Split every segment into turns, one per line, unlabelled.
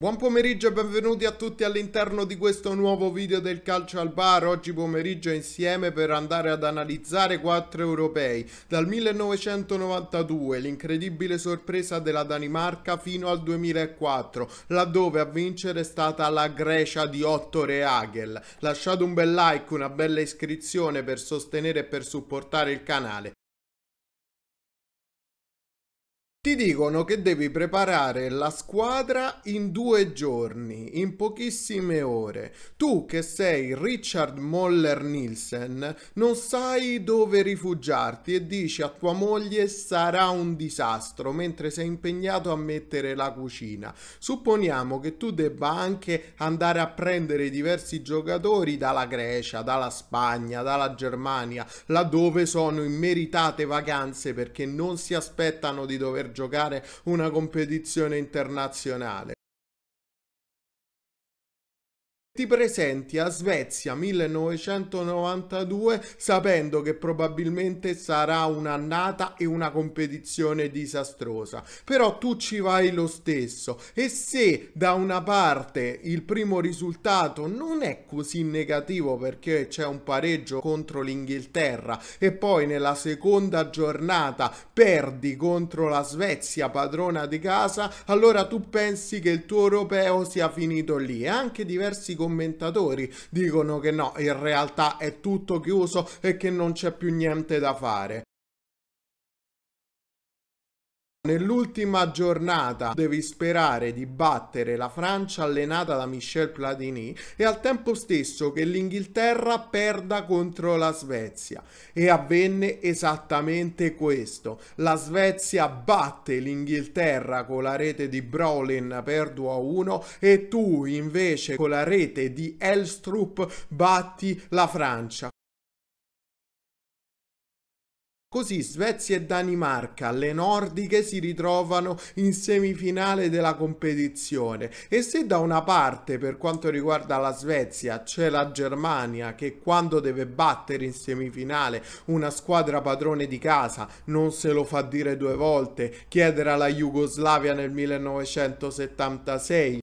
Buon pomeriggio e benvenuti a tutti all'interno di questo nuovo video del calcio al bar. Oggi pomeriggio insieme per andare ad analizzare quattro europei, dal 1992, l'incredibile sorpresa della Danimarca fino al 2004, laddove a vincere è stata la Grecia di Otto Rehagel. Lasciate un bel like, una bella iscrizione per sostenere e per supportare il canale. Ti dicono che devi preparare la squadra in due giorni, in pochissime ore. Tu che sei Richard Moller Nielsen non sai dove rifugiarti e dici a tua moglie sarà un disastro mentre sei impegnato a mettere la cucina. Supponiamo che tu debba anche andare a prendere diversi giocatori dalla Grecia, dalla Spagna, dalla Germania, laddove sono immeritate vacanze perché non si aspettano di dover giocare giocare una competizione internazionale ti presenti a Svezia 1992 sapendo che probabilmente sarà un'annata e una competizione disastrosa, però tu ci vai lo stesso e se da una parte il primo risultato non è così negativo perché c'è un pareggio contro l'Inghilterra e poi nella seconda giornata perdi contro la Svezia padrona di casa, allora tu pensi che il tuo europeo sia finito lì e anche diversi commenti commentatori dicono che no, in realtà è tutto chiuso e che non c'è più niente da fare. Nell'ultima giornata devi sperare di battere la Francia allenata da Michel Platini e al tempo stesso che l'Inghilterra perda contro la Svezia. E avvenne esattamente questo. La Svezia batte l'Inghilterra con la rete di Brolin per 2 a 1 e tu invece con la rete di Elstrup batti la Francia. Così Svezia e Danimarca, le nordiche, si ritrovano in semifinale della competizione e se da una parte per quanto riguarda la Svezia c'è la Germania che quando deve battere in semifinale una squadra padrone di casa non se lo fa dire due volte, chiedere alla Jugoslavia nel 1976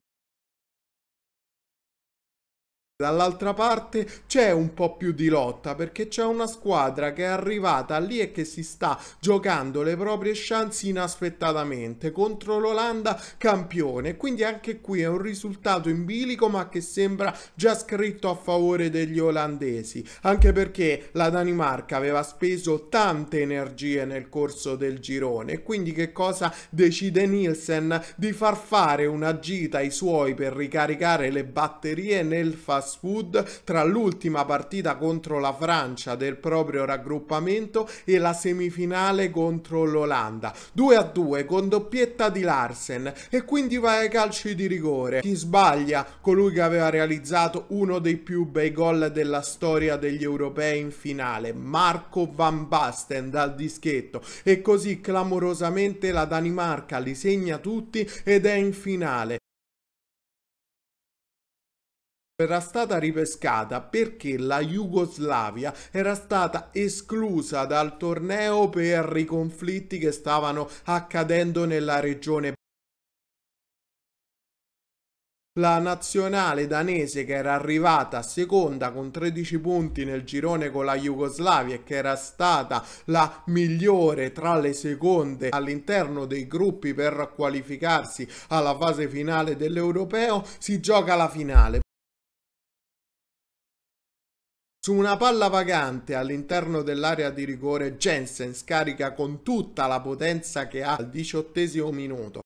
Dall'altra parte c'è un po' più di lotta perché c'è una squadra che è arrivata lì e che si sta giocando le proprie chance inaspettatamente contro l'Olanda campione. Quindi anche qui è un risultato in bilico ma che sembra già scritto a favore degli olandesi. Anche perché la Danimarca aveva speso tante energie nel corso del girone. Quindi che cosa decide Nielsen? Di far fare una gita ai suoi per ricaricare le batterie nel fast fast food tra l'ultima partita contro la Francia del proprio raggruppamento e la semifinale contro l'Olanda. 2 a 2 con doppietta di Larsen e quindi va ai calci di rigore. Chi sbaglia? Colui che aveva realizzato uno dei più bei gol della storia degli europei in finale, Marco Van Basten dal dischetto e così clamorosamente la Danimarca li segna tutti ed è in finale era stata ripescata perché la Jugoslavia era stata esclusa dal torneo per i conflitti che stavano accadendo nella regione. La nazionale danese che era arrivata seconda con 13 punti nel girone con la Jugoslavia e che era stata la migliore tra le seconde all'interno dei gruppi per qualificarsi alla fase finale dell'Europeo si gioca la finale. Su una palla vagante all'interno dell'area di rigore Jensen scarica con tutta la potenza che ha al diciottesimo minuto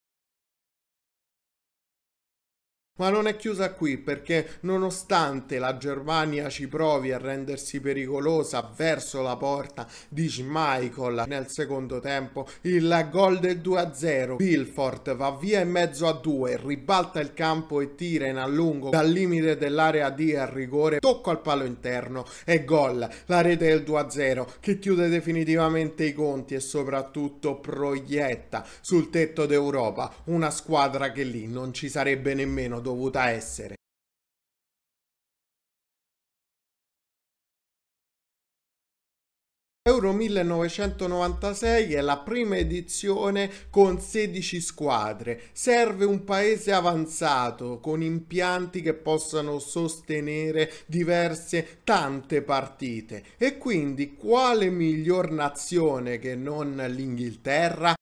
ma non è chiusa qui perché nonostante la Germania ci provi a rendersi pericolosa verso la porta di Schmeichel nel secondo tempo, il gol del 2-0, Bilfort va via in mezzo a due, ribalta il campo e tira in allungo dal limite dell'area di al rigore, tocco al palo interno e gol, la rete del 2-0 che chiude definitivamente i conti e soprattutto proietta sul tetto d'Europa una squadra che lì non ci sarebbe nemmeno dopo dovuta essere Euro 1996 è la prima edizione con 16 squadre. Serve un paese avanzato con impianti che possano sostenere diverse tante partite e quindi quale miglior nazione che non l'Inghilterra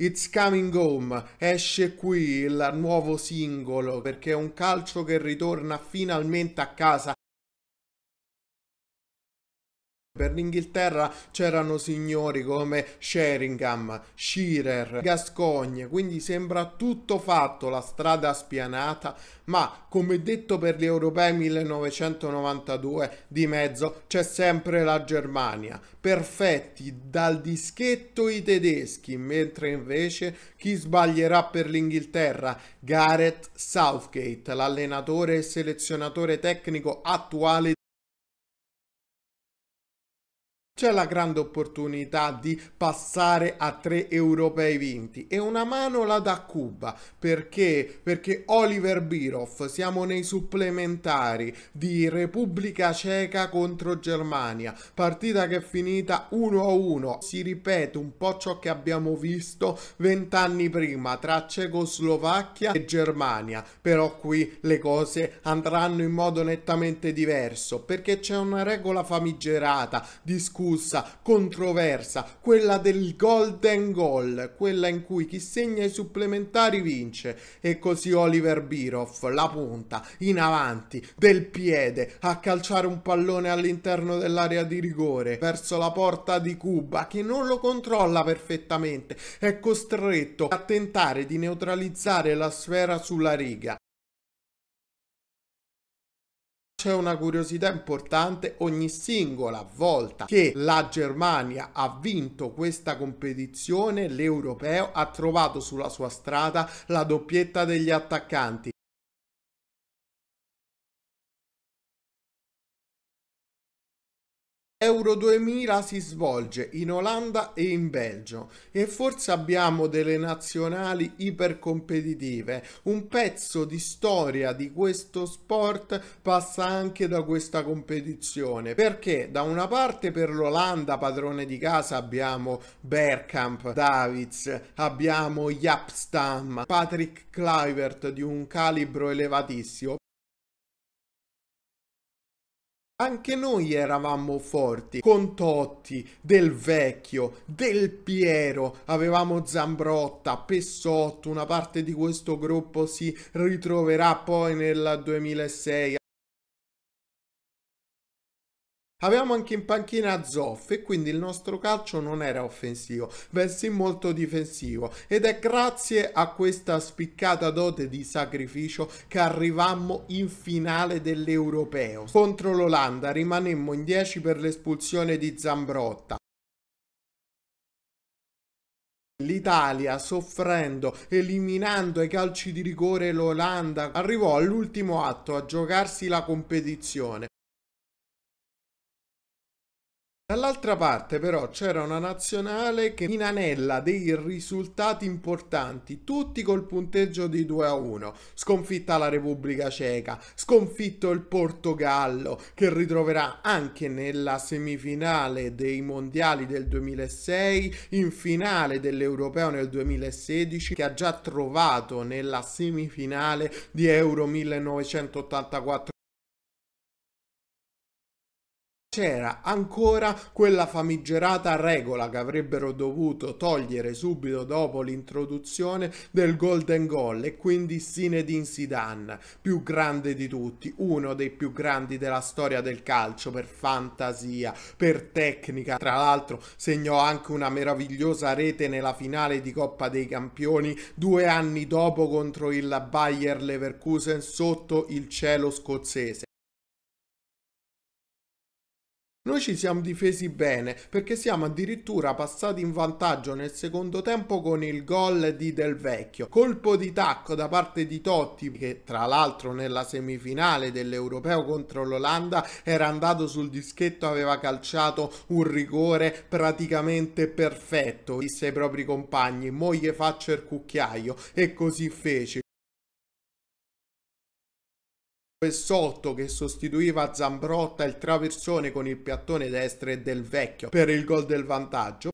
It's Coming Home esce qui il nuovo singolo perché è un calcio che ritorna finalmente a casa per l'Inghilterra c'erano signori come Sheringham, Shearer, Gascogne, quindi sembra tutto fatto, la strada spianata, ma come detto per gli europei 1992 di mezzo c'è sempre la Germania, perfetti dal dischetto i tedeschi, mentre invece chi sbaglierà per l'Inghilterra? Gareth Southgate, l'allenatore e selezionatore tecnico attuale c'è la grande opportunità di passare a tre europei vinti e una mano la da Cuba perché? Perché Oliver Birov siamo nei supplementari di Repubblica Ceca contro Germania partita che è finita 1-1 si ripete un po' ciò che abbiamo visto vent'anni prima tra Cecoslovacchia e Germania però qui le cose andranno in modo nettamente diverso perché c'è una regola famigerata discussa discussa, controversa, quella del golden goal, quella in cui chi segna i supplementari vince. E così Oliver Biroff, la punta, in avanti, del piede, a calciare un pallone all'interno dell'area di rigore, verso la porta di Cuba, che non lo controlla perfettamente, è costretto a tentare di neutralizzare la sfera sulla riga c'è una curiosità importante, ogni singola volta che la Germania ha vinto questa competizione, l'europeo ha trovato sulla sua strada la doppietta degli attaccanti Euro 2000 si svolge in Olanda e in Belgio e forse abbiamo delle nazionali ipercompetitive. Un pezzo di storia di questo sport passa anche da questa competizione perché da una parte per l'Olanda padrone di casa abbiamo Bergkamp, Davids, abbiamo Japstam, Patrick Kluivert di un calibro elevatissimo, anche noi eravamo forti, con Totti, Del Vecchio, Del Piero, avevamo Zambrotta, Pessotto, una parte di questo gruppo si ritroverà poi nel 2006 Avevamo anche in panchina Zoff e quindi il nostro calcio non era offensivo, bensì molto difensivo ed è grazie a questa spiccata dote di sacrificio che arrivammo in finale dell'Europeo. Contro l'Olanda rimanemmo in 10 per l'espulsione di Zambrotta. L'Italia, soffrendo, eliminando ai calci di rigore l'Olanda, arrivò all'ultimo atto a giocarsi la competizione. Dall'altra parte però c'era una nazionale che inanella dei risultati importanti, tutti col punteggio di 2 a 1, sconfitta la Repubblica Ceca, sconfitto il Portogallo che ritroverà anche nella semifinale dei mondiali del 2006, in finale dell'Europeo nel 2016 che ha già trovato nella semifinale di Euro 1984 c'era ancora quella famigerata regola che avrebbero dovuto togliere subito dopo l'introduzione del Golden Goal e quindi Sinedin Sidan, più grande di tutti, uno dei più grandi della storia del calcio per fantasia, per tecnica. Tra l'altro segnò anche una meravigliosa rete nella finale di Coppa dei Campioni due anni dopo contro il Bayer Leverkusen sotto il cielo scozzese. Noi ci siamo difesi bene perché siamo addirittura passati in vantaggio nel secondo tempo con il gol di Del Vecchio. Colpo di tacco da parte di Totti che tra l'altro nella semifinale dell'Europeo contro l'Olanda era andato sul dischetto, aveva calciato un rigore praticamente perfetto. Disse ai propri compagni, moglie faccio il cucchiaio e così fece. Pessotto che sostituiva Zambrotta il traversone con il piattone destro e del vecchio per il gol del vantaggio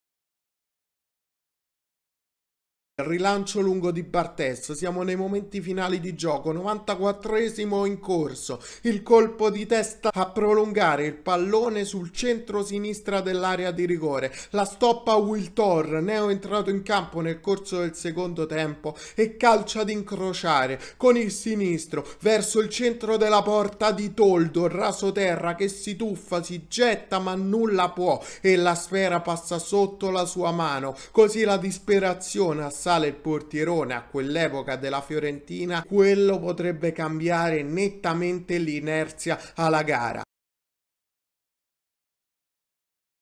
rilancio lungo di Bartes, siamo nei momenti finali di gioco, 94esimo in corso, il colpo di testa a prolungare il pallone sul centro-sinistra dell'area di rigore, la stoppa Will Thor, neo entrato in campo nel corso del secondo tempo e calcia ad incrociare con il sinistro verso il centro della porta di Toldo, raso terra che si tuffa, si getta ma nulla può e la sfera passa sotto la sua mano, così la disperazione assai Sale il portierone a quell'epoca della Fiorentina, quello potrebbe cambiare nettamente l'inerzia alla gara.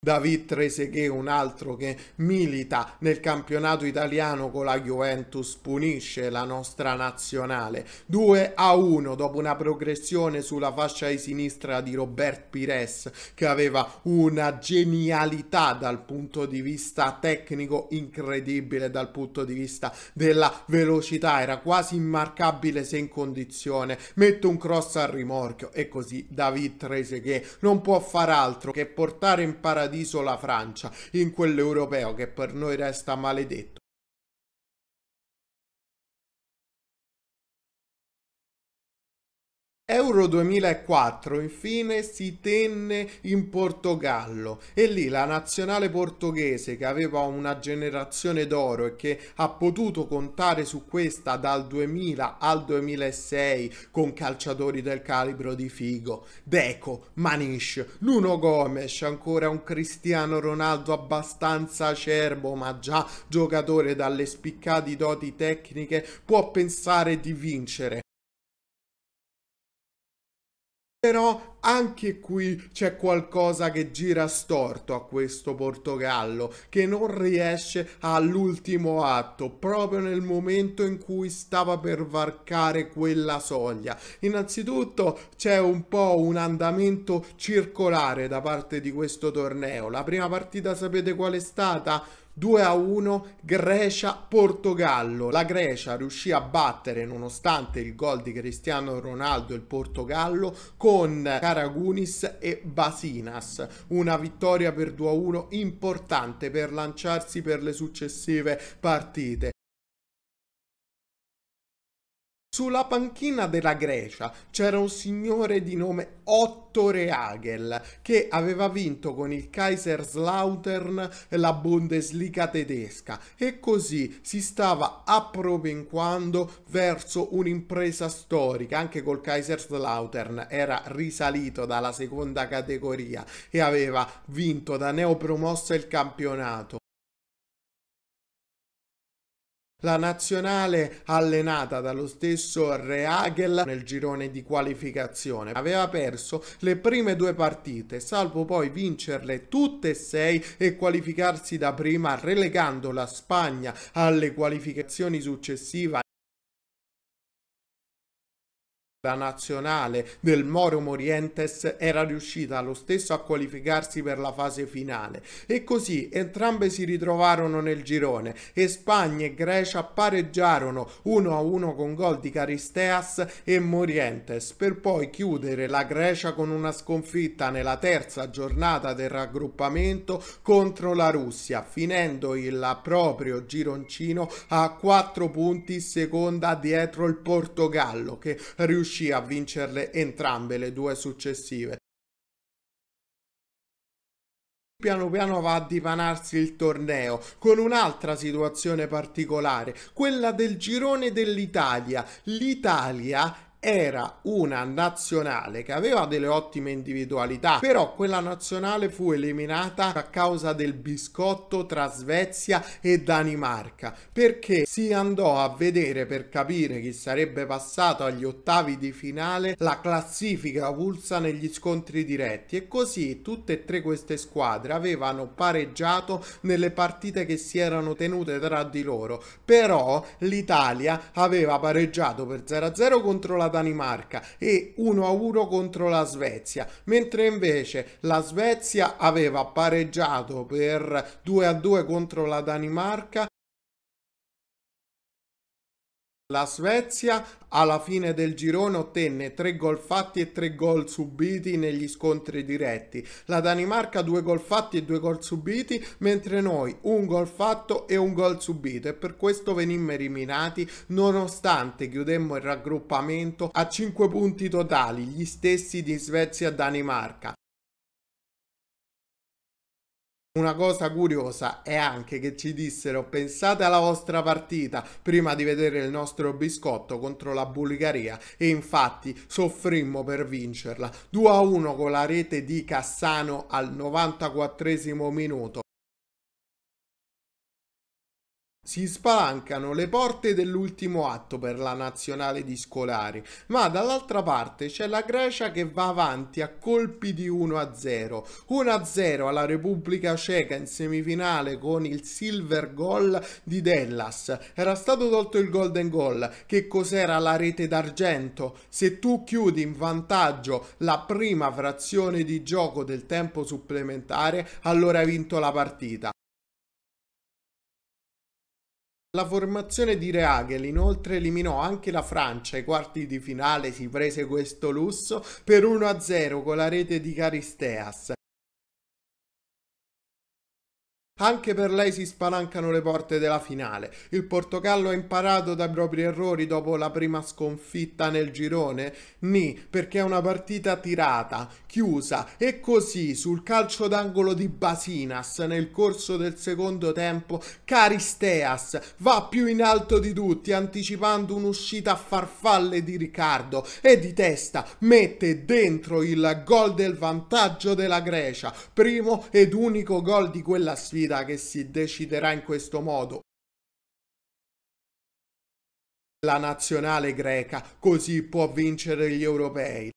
David Trezeguet, un altro che milita nel campionato italiano con la Juventus, punisce la nostra nazionale. 2 a 1 dopo una progressione sulla fascia di sinistra di Robert Pires che aveva una genialità dal punto di vista tecnico incredibile, dal punto di vista della velocità, era quasi immarcabile se in condizione. Mette un cross al rimorchio e così David Trezeguet non può far altro che portare in paradiso di Francia in quell'europeo che per noi resta maledetto. Euro 2004 infine si tenne in Portogallo e lì la nazionale portoghese che aveva una generazione d'oro e che ha potuto contare su questa dal 2000 al 2006 con calciatori del calibro di Figo, Deco, Manish, Nuno Gomes, ancora un Cristiano Ronaldo abbastanza acerbo ma già giocatore dalle spiccate doti tecniche può pensare di vincere però anche qui c'è qualcosa che gira storto a questo Portogallo, che non riesce all'ultimo atto, proprio nel momento in cui stava per varcare quella soglia. Innanzitutto c'è un po' un andamento circolare da parte di questo torneo. La prima partita sapete qual è stata? 2 a 1 Grecia-Portogallo. La Grecia riuscì a battere nonostante il gol di Cristiano Ronaldo il Portogallo con Karagunis e Basinas. Una vittoria per 2 a 1 importante per lanciarsi per le successive partite. Sulla panchina della Grecia c'era un signore di nome Otto Reagel che aveva vinto con il Kaiserslautern la Bundesliga tedesca e così si stava appropenquando verso un'impresa storica. Anche col Kaiserslautern era risalito dalla seconda categoria e aveva vinto da neopromossa il campionato. La nazionale allenata dallo stesso Rehagel nel girone di qualificazione aveva perso le prime due partite salvo poi vincerle tutte e sei e qualificarsi da prima relegando la Spagna alle qualificazioni successive la nazionale del Moro Morientes era riuscita lo stesso a qualificarsi per la fase finale e così entrambe si ritrovarono nel girone e Spagna e Grecia pareggiarono 1-1 con gol di Caristeas e Morientes per poi chiudere la Grecia con una sconfitta nella terza giornata del raggruppamento contro la Russia finendo il proprio gironcino a 4 punti seconda dietro il Portogallo che riuscì riuscì a vincerle entrambe le due successive. Piano piano va a dipanarsi il torneo con un'altra situazione particolare, quella del girone dell'Italia. L'Italia era una nazionale che aveva delle ottime individualità, però quella nazionale fu eliminata a causa del biscotto tra Svezia e Danimarca, perché si andò a vedere per capire chi sarebbe passato agli ottavi di finale la classifica avulsa negli scontri diretti e così tutte e tre queste squadre avevano pareggiato nelle partite che si erano tenute tra di loro, però l'Italia aveva pareggiato per 0-0 contro la Danimarca e 1-1 a contro la Svezia, mentre invece la Svezia aveva pareggiato per 2-2 a contro la Danimarca la Svezia alla fine del girone ottenne 3 gol fatti e 3 gol subiti negli scontri diretti. La Danimarca 2 gol fatti e 2 gol subiti, mentre noi un gol fatto e un gol subito e per questo venimmo eliminati nonostante chiudemmo il raggruppamento a 5 punti totali, gli stessi di Svezia e Danimarca. Una cosa curiosa è anche che ci dissero pensate alla vostra partita prima di vedere il nostro biscotto contro la Bulgaria e infatti soffrimmo per vincerla. 2-1 a con la rete di Cassano al 94 minuto si spalancano le porte dell'ultimo atto per la nazionale di scolari, ma dall'altra parte c'è la Grecia che va avanti a colpi di 1-0. 1-0 alla Repubblica Ceca in semifinale con il silver goal di Dellas. Era stato tolto il golden goal, che cos'era la rete d'argento? Se tu chiudi in vantaggio la prima frazione di gioco del tempo supplementare, allora hai vinto la partita. La formazione di Rehagel inoltre eliminò anche la Francia, ai quarti di finale si prese questo lusso per 1-0 con la rete di Caristeas, anche per lei si spalancano le porte della finale. Il Portogallo ha imparato dai propri errori dopo la prima sconfitta nel girone? Ni, perché è una partita tirata, chiusa e così sul calcio d'angolo di Basinas nel corso del secondo tempo Caristeas va più in alto di tutti anticipando un'uscita a farfalle di Riccardo e di testa mette dentro il gol del vantaggio della Grecia, primo ed unico gol di quella sfida partita che si deciderà in questo modo. La nazionale greca così può vincere gli europei.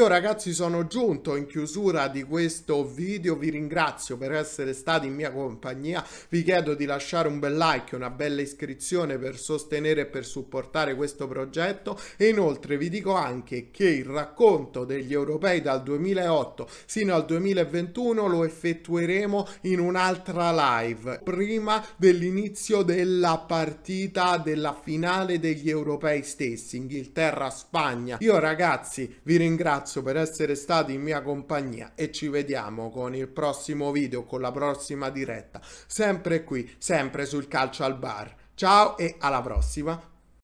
Io ragazzi sono giunto in chiusura di questo video, vi ringrazio per essere stati in mia compagnia, vi chiedo di lasciare un bel like, una bella iscrizione per sostenere e per supportare questo progetto e inoltre vi dico anche che il racconto degli europei dal 2008 sino al 2021 lo effettueremo in un'altra live prima dell'inizio della partita della finale degli europei stessi, Inghilterra-Spagna. Io ragazzi vi ringrazio ringrazio per essere stati in mia compagnia e ci vediamo con il prossimo video, con la prossima diretta, sempre qui, sempre sul calcio al bar. Ciao e alla prossima!